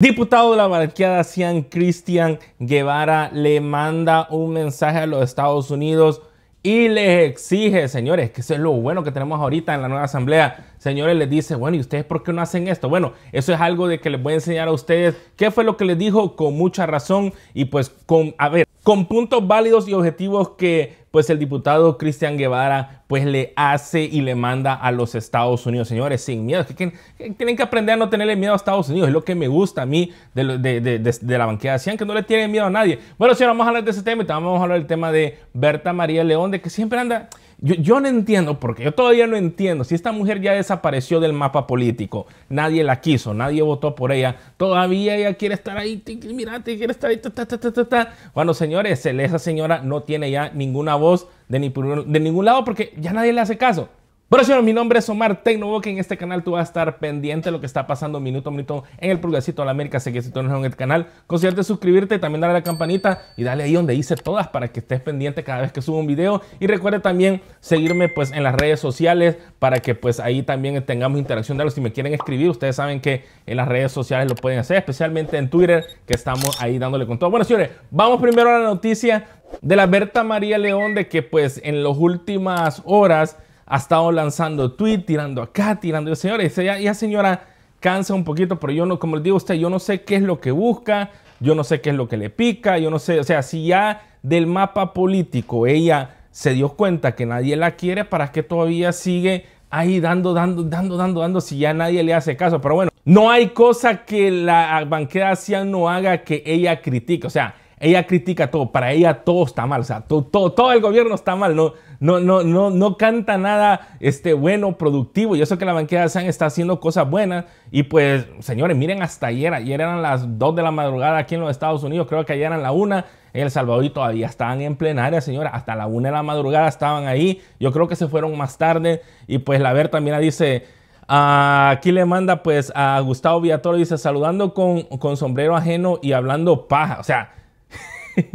Diputado de la Barquía de Cian Cristian Guevara le manda un mensaje a los Estados Unidos y les exige, señores, que eso es lo bueno que tenemos ahorita en la nueva asamblea. Señores, les dice, bueno, ¿y ustedes por qué no hacen esto? Bueno, eso es algo de que les voy a enseñar a ustedes qué fue lo que les dijo con mucha razón y pues con, a ver con puntos válidos y objetivos que pues el diputado Cristian Guevara pues le hace y le manda a los Estados Unidos. Señores, sin miedo, que, tienen que aprender a no tenerle miedo a Estados Unidos. Es lo que me gusta a mí de, la de, de la que no le tienen miedo a nadie. Bueno, señor, vamos a hablar de ese tema y también vamos a hablar del tema de Berta María León, de que siempre anda... Yo, no entiendo, porque yo todavía no entiendo, si esta mujer ya desapareció del mapa político, nadie la quiso, nadie votó por ella, todavía ella quiere estar ahí, mira, quiere estar ahí, ta, ta, ta, Bueno, señores, esa señora no tiene ya ninguna voz de, de ningún lado porque ya nadie le hace caso. Bueno, señores, mi nombre es Omar que En este canal tú vas a estar pendiente de lo que está pasando minuto a minuto en el progresito de la América. así que si tú no eres en el este canal, considerate suscribirte, también darle a la campanita y dale ahí donde dice todas para que estés pendiente cada vez que subo un video. Y recuerde también seguirme pues en las redes sociales para que pues ahí también tengamos interacción de los si me quieren escribir. Ustedes saben que en las redes sociales lo pueden hacer, especialmente en Twitter, que estamos ahí dándole con todo. Bueno, señores, vamos primero a la noticia de la Berta María León de que pues en las últimas horas ha estado lanzando tweet, tirando acá, tirando. Señores, ya, señora cansa un poquito, pero yo no, como le digo a usted, yo no sé qué es lo que busca, yo no sé qué es lo que le pica, yo no sé, o sea, si ya del mapa político ella se dio cuenta que nadie la quiere, ¿para qué todavía sigue ahí dando, dando, dando, dando, dando si ya nadie le hace caso? Pero bueno, no hay cosa que la banquera hacía no haga que ella critique, o sea, ella critica todo, para ella todo está mal, o sea, todo, el gobierno está mal, no, no, no, no, canta nada este, bueno, productivo, yo sé que la banquera de San está haciendo cosas buenas, y pues, señores, miren hasta ayer, ayer eran las 2 de la madrugada aquí en los Estados Unidos, creo que ayer eran la 1, en El Salvador y todavía estaban en plenaria, señora. Hasta la 1 de la madrugada estaban ahí. Yo creo que se fueron más tarde. Y pues la Berta, mira, dice. aquí le manda pues a Gustavo Villatoro, dice, saludando con, con sombrero ajeno y hablando paja. O sea,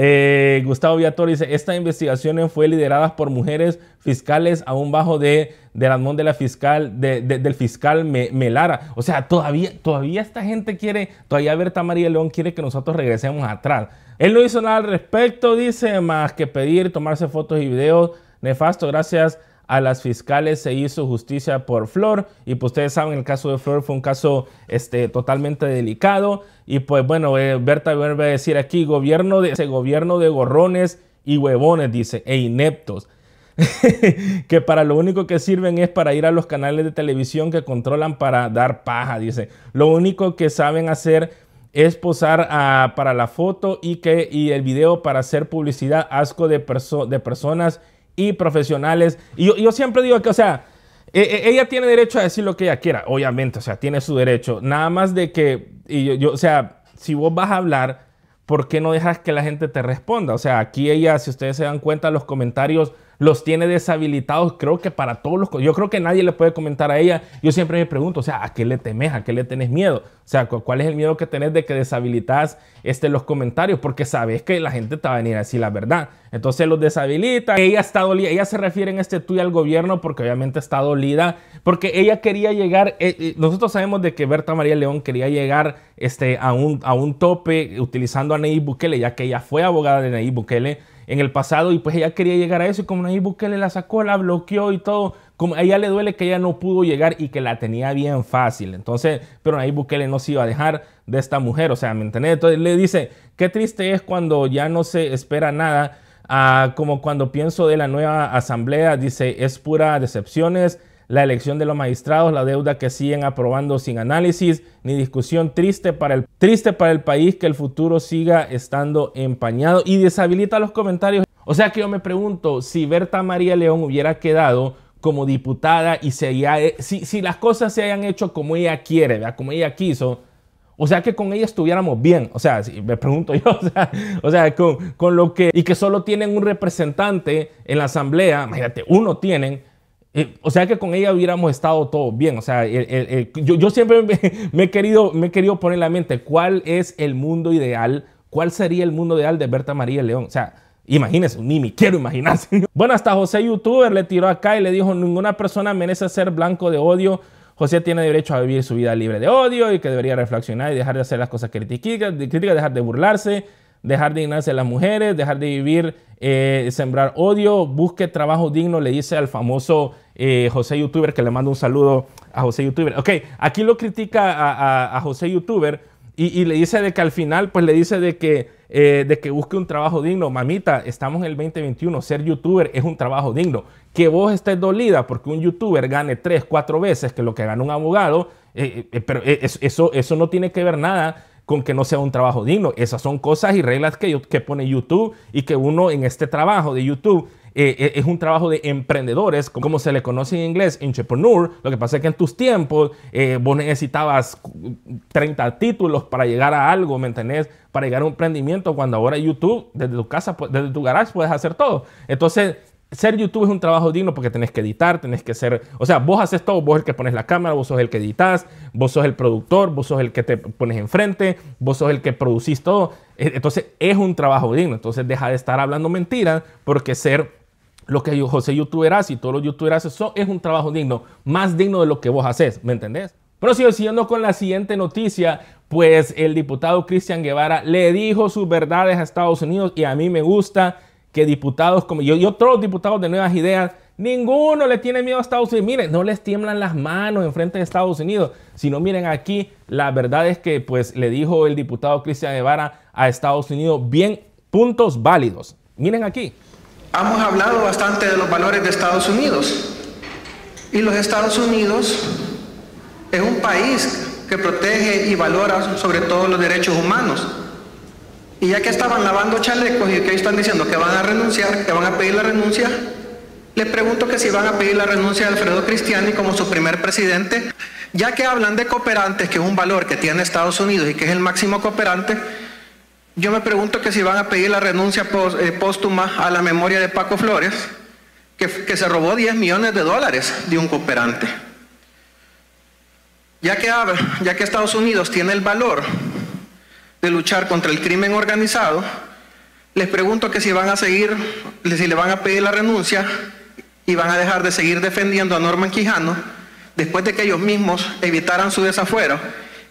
Eh, Gustavo Viator dice, esta investigación fue liderada por mujeres fiscales aún bajo de, del de la fiscal, del fiscal Melara. O sea, todavía, todavía esta gente quiere, todavía Berta María León quiere que nosotros regresemos atrás. Él no hizo nada al respecto, dice, más que pedir, tomarse fotos y videos nefasto, gracias a las fiscales se hizo justicia por Flor y pues ustedes saben el caso de Flor fue un caso este, totalmente delicado y pues bueno, eh, Berta vuelve a decir aquí gobierno de ese gobierno de gorrones y huevones dice e ineptos que para lo único que sirven es para ir a los canales de televisión que controlan para dar paja dice lo único que saben hacer es posar para la foto y, que, y el video para hacer publicidad asco de, de personas y profesionales. Y yo, siempre digo que, o sea, e, e, ella tiene derecho a decir lo que ella quiera, obviamente, o sea, tiene su derecho. Nada más de que, o sea, si vos vas a hablar, ¿por qué no dejas que la gente te responda? O sea, aquí ella, si ustedes se dan cuenta, los comentarios los tiene deshabilitados, creo que para todos los... Yo creo que nadie le puede comentar a ella. Yo siempre me pregunto, o sea, ¿a qué le temes? ¿A qué le tenés miedo? O sea, ¿cuál es el miedo que tenés de que deshabilitas este, los comentarios? Porque sabes que la gente te va a venir a decir la verdad. Entonces los deshabilita. Ella está dolida. Ella se refiere en este tuyo al gobierno porque obviamente está dolida. Porque ella quería llegar... Eh, eh, nosotros sabemos de que Berta María León quería llegar este, a, un, a un tope utilizando a Ney Bukele, ya que ella fue abogada de Ney Bukele en el pasado y pues ella quería llegar a eso y como Nayib Bukele la sacó, la bloqueó y todo, como a ella le duele que ella no pudo llegar y que la tenía bien fácil. Entonces, pero Nayib Bukele no se iba a dejar de esta mujer, o sea, ¿me Entonces le dice, qué triste es cuando ya no se espera nada. Ah, como cuando pienso de la nueva asamblea, dice, es pura decepciones, la elección de los magistrados, la deuda que siguen aprobando sin análisis ni discusión, triste para el, triste para el país que el futuro siga estando empañado y deshabilita los comentarios. O sea que yo me pregunto si Berta María León hubiera quedado como diputada y eh, si, las cosas se hayan hecho como ella quiere, como ella quiso, o sea que con ella estuviéramos bien, o sea, me pregunto yo, o sea, con, con, lo que, y que solo tienen un representante en la asamblea, imagínate, uno tienen, eh, o sea que con ella hubiéramos estado todos bien. O sea, yo, siempre me, he querido, me he querido poner en la mente cuál es el mundo ideal, cuál sería el mundo ideal de Berta María León. O sea, imagínense, ni me quiero imaginarse Bueno, hasta José Youtuber le tiró acá y le dijo, ninguna persona merece ser blanco de odio. José tiene derecho a vivir su vida libre de odio y que debería reflexionar y dejar de hacer las cosas críticas, críticas dejar de burlarse dejar de ignorarse a las mujeres, dejar de vivir, eh, sembrar odio, busque trabajo digno, le dice al famoso eh, José Youtuber, que le mando un saludo a José Youtuber. Ok, aquí lo critica a, José Youtuber y, le dice de que al final, pues le dice de que, eh, de que busque un trabajo digno. Mamita, estamos en el 2021, ser youtuber es un trabajo digno. Que vos estés dolida porque un youtuber gane tres, cuatro veces que lo que gana un abogado, pero eso, eso no tiene que ver nada con que no sea un trabajo digno. Esas son cosas y reglas que, pone YouTube y que uno en este trabajo de YouTube eh, eh, es un trabajo de emprendedores, como se le conoce en inglés, entrepreneur. Lo que pasa es que en tus tiempos eh, vos necesitabas 30 títulos para llegar a algo, ¿me entendés? Para llegar a un emprendimiento, cuando ahora YouTube, desde tu casa, pues, desde tu garage, puedes hacer todo. Entonces, ser YouTube es un trabajo digno porque tenés que editar, tenés que ser, o sea, vos haces todo, vos el que pones la cámara, vos sos el que editas, vos sos el productor, vos sos el que te pones enfrente, vos sos el que producís todo. E, entonces es un trabajo digno, entonces deja de estar hablando mentiras porque ser lo que José YouTube hace y todos los YouTubers eso es un trabajo digno, más digno de lo que vos haces, ¿me entendés? Pero siguiendo con la siguiente noticia, pues el diputado Cristian Guevara le dijo sus verdades a Estados Unidos y a mí me gusta que diputados como yo y otros diputados de Nuevas Ideas, ninguno le tiene miedo a Estados Unidos. Miren, no les tiemblan las manos en frente de Estados Unidos. sino miren aquí, la verdad es que pues le dijo el diputado Cristian Guevara a Estados Unidos bien puntos válidos. Miren aquí. Hemos hablado bastante de los valores de Estados Unidos. Y los Estados Unidos es un país que protege y valora sobre todo los derechos humanos. Y ya que estaban lavando chalecos y que están diciendo que van a renunciar, que van a pedir la renuncia, les pregunto que si van a pedir la renuncia de Alfredo Cristiani como su primer presidente, ya que hablan de cooperantes, que es un valor que tiene Estados Unidos y que es el máximo cooperante, yo me pregunto que si van a pedir la renuncia eh, póstuma a la memoria de Paco Flores, que, se robó 10 millones de dólares de un cooperante. Ya que, ya que Estados Unidos tiene el valor de luchar contra el crimen organizado, les pregunto que si van a seguir, si le van a pedir la renuncia y van a dejar de seguir defendiendo a Norman Quijano después de que ellos mismos evitaran su desafuero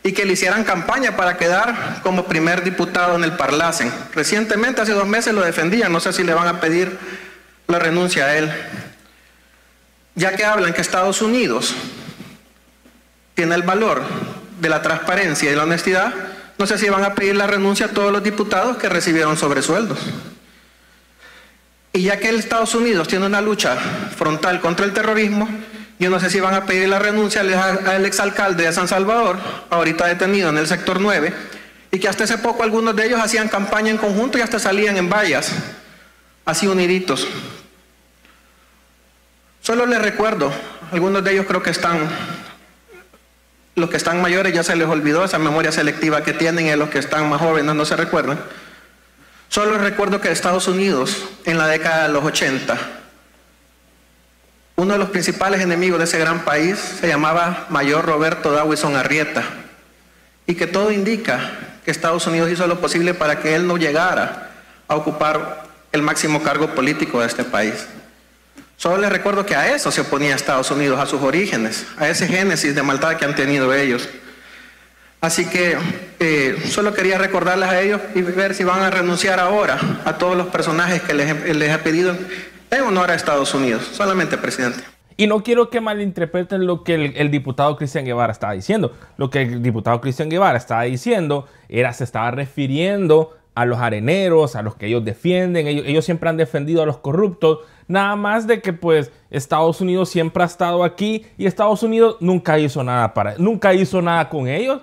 y que le hicieran campaña para quedar como primer diputado en el Parlacen. Recientemente, hace dos meses, lo defendían, no sé si le van a pedir la renuncia a él. Ya que hablan que Estados Unidos tiene el valor de la transparencia y la honestidad, no sé si van a pedir la renuncia a todos los diputados que recibieron sobresueldos. Y ya que Estados Unidos tiene una lucha frontal contra el terrorismo, yo no sé si van a pedir la renuncia al exalcalde de San Salvador, ahorita detenido en el sector 9, y que hasta hace poco algunos de ellos hacían campaña en conjunto y hasta salían en vallas, así uniditos. Solo les recuerdo, algunos de ellos creo que están los que están mayores ya se les olvidó esa memoria selectiva que tienen y los que están más jóvenes no se recuerdan. Solo recuerdo que Estados Unidos, en la década de los 80, uno de los principales enemigos de ese gran país se llamaba Mayor Roberto Dawson Arrieta, y que todo indica que Estados Unidos hizo lo posible para que él no llegara a ocupar el máximo cargo político de este país. Solo les recuerdo que a eso se oponía Estados Unidos, a sus orígenes, a ese génesis de maldad que han tenido ellos. Así que eh, solo quería recordarles a ellos y ver si van a renunciar ahora a todos los personajes que les, ha pedido en honor a Estados Unidos. Solamente, presidente. Y no quiero que malinterpreten lo que el, el diputado Cristian Guevara estaba diciendo. Lo que el diputado Cristian Guevara estaba diciendo era, se estaba refiriendo a los areneros, a los que ellos defienden, ellos, siempre han defendido a los corruptos, nada más de que pues Estados Unidos siempre ha estado aquí y Estados Unidos nunca hizo nada para, nunca hizo nada con ellos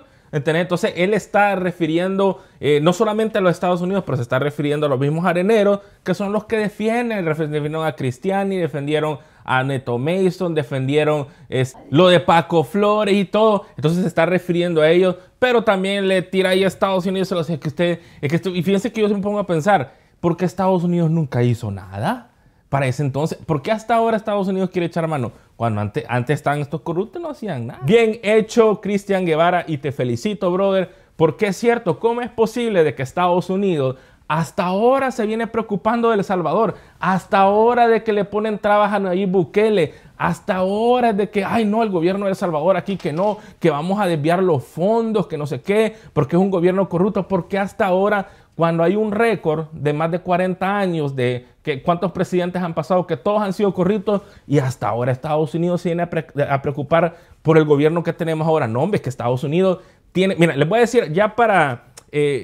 entonces él está refiriendo eh, no solamente a los Estados Unidos, pero se está refiriendo a los mismos areneros, que son los que defienden, defendieron a Cristiani, defendieron a Neto Mason, defendieron es, lo de Paco Flores y todo. Entonces se está refiriendo a ellos, pero también le tira ahí a Estados Unidos. que usted, y fíjense que yo se me pongo a pensar, ¿por qué Estados Unidos nunca hizo nada? para ese entonces. ¿Por qué hasta ahora Estados Unidos quiere echar mano? Cuando antes, antes estaban estos corruptos no hacían nada. Bien hecho, Cristian Guevara, y te felicito, brother, porque es cierto, ¿cómo es posible de que Estados Unidos hasta ahora se viene preocupando del Salvador, hasta ahora de que le ponen trabas a Nayib Bukele, hasta ahora de que, ay no, el gobierno de El Salvador aquí que no, que vamos a desviar los fondos, que no sé qué, porque es un gobierno corrupto, porque hasta ahora cuando hay un récord de más de 40 años de que cuántos presidentes han pasado, que todos han sido corruptos y hasta ahora Estados Unidos se viene a, preocupar por el gobierno que tenemos ahora. No, hombre, que Estados Unidos tiene, mira, les voy a decir, ya para, eh,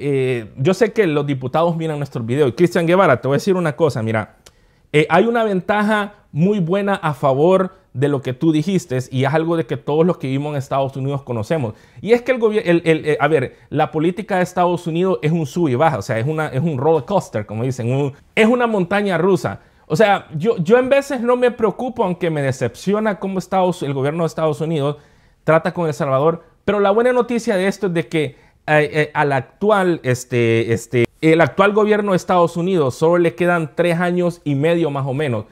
eh, yo sé que los diputados miran nuestro video y Cristian Guevara, te voy a decir una cosa, mira, eh, hay una ventaja muy buena a favor de lo que tú dijiste y es algo de que todos los que vivimos en Estados Unidos conocemos. Y es que el gobierno, eh, a ver, la política de Estados Unidos es un sub y baja, o sea, es, una, es un roller coaster, como dicen, es una montaña rusa. O sea, yo, yo en veces no me preocupo, aunque me decepciona cómo Estados, el gobierno de Estados Unidos trata con El Salvador, pero la buena noticia de esto es de que eh, eh, al actual, este, este, el actual gobierno de Estados Unidos solo le quedan tres años y medio más o menos.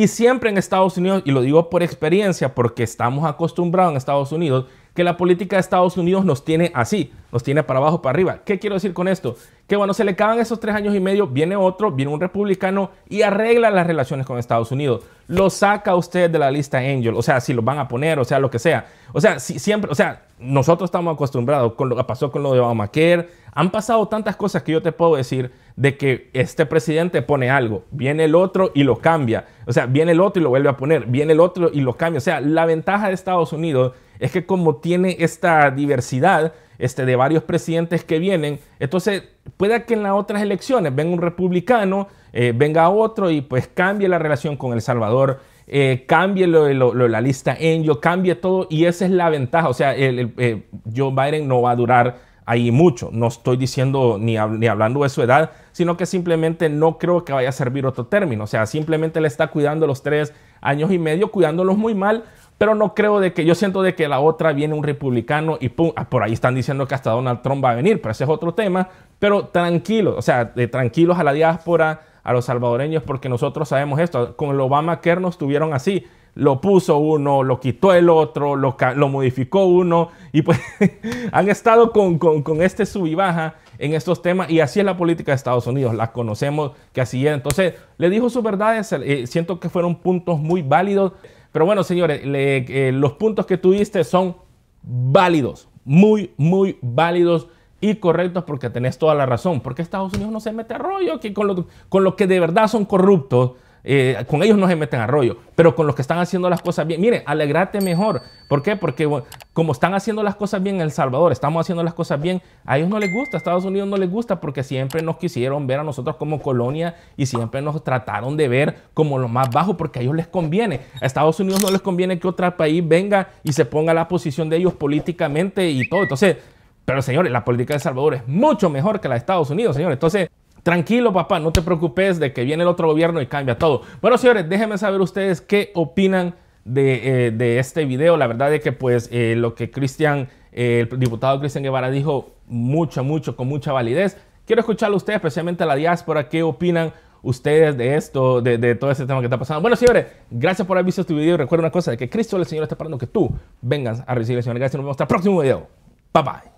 Y siempre en Estados Unidos, y lo digo por experiencia, porque estamos acostumbrados en Estados Unidos, que la política de Estados Unidos nos tiene así, nos tiene para abajo, para arriba. ¿Qué quiero decir con esto? que bueno, se le acaban esos tres años y medio, viene otro, viene un republicano y arregla las relaciones con Estados Unidos. Lo saca usted de la lista Angel, o sea, si lo van a poner, o sea, lo que sea. O sea, siempre, o sea, nosotros estamos acostumbrados con lo que pasó con lo de Obamacare. Han pasado tantas cosas que yo te puedo decir de que este presidente pone algo, viene el otro y lo cambia. O sea, viene el otro y lo vuelve a poner, viene el otro y lo cambia. O sea, la ventaja de Estados Unidos es que como tiene esta diversidad, este, de varios presidentes que vienen. Entonces, puede que en las otras elecciones venga un republicano, eh, venga otro y pues cambie la relación con El Salvador, eh, cambie lo, la lista en yo, cambie todo y esa es la ventaja. O sea, eh, Joe Biden no va a durar hay mucho. No estoy diciendo ni, ni hablando de su edad, sino que simplemente no creo que vaya a servir otro término. O sea, simplemente le está cuidando los tres años y medio, cuidándolos muy mal, pero no creo de que yo siento de que la otra viene un republicano y pum, ah, por ahí están diciendo que hasta Donald Trump va a venir, pero ese es otro tema, pero tranquilos, o sea, de tranquilos a la diáspora, a los salvadoreños, porque nosotros sabemos esto, con el Obama que nos tuvieron así, lo puso uno, lo quitó el otro, lo, lo modificó uno, y pues han estado con, este sub y baja en estos temas, y así es la política de Estados Unidos, la conocemos que así es. Entonces, le dijo sus verdades, eh, siento que fueron puntos muy válidos, pero bueno, señores, eh, los puntos que tuviste son válidos, muy, muy válidos y correctos porque tenés toda la razón, porque Estados Unidos no se mete a rollo que con, lo, con que de verdad son corruptos eh, con ellos no se meten a rollo, pero con los que están haciendo las cosas bien, miren, alegrate mejor. ¿Por qué? Porque como están haciendo las cosas bien en El Salvador, estamos haciendo las cosas bien, a ellos no les gusta, a Estados Unidos no les gusta porque siempre nos quisieron ver a nosotros como colonia y siempre nos trataron de ver como lo más bajo porque a ellos les conviene. A Estados Unidos no les conviene que otro país venga y se ponga la posición de ellos políticamente y todo. Entonces, pero señores, la política de El Salvador es mucho mejor que la de Estados Unidos, señores. Entonces, Tranquilo, papá, no te preocupes de que viene el otro gobierno y cambia todo. Bueno, señores, déjenme saber ustedes qué opinan de, eh, este video. La verdad es que, pues, eh, lo que Cristian, eh, el diputado Cristian Guevara dijo, mucho, mucho, con mucha validez. Quiero escuchar a ustedes, especialmente a la diáspora, qué opinan ustedes de esto, de, todo este tema que está pasando. Bueno, señores, gracias por haber visto este video. Recuerda una cosa, de que Cristo el Señor está esperando que tú vengas a recibir el Señor. Gracias, nos vemos hasta el próximo video. Bye bye.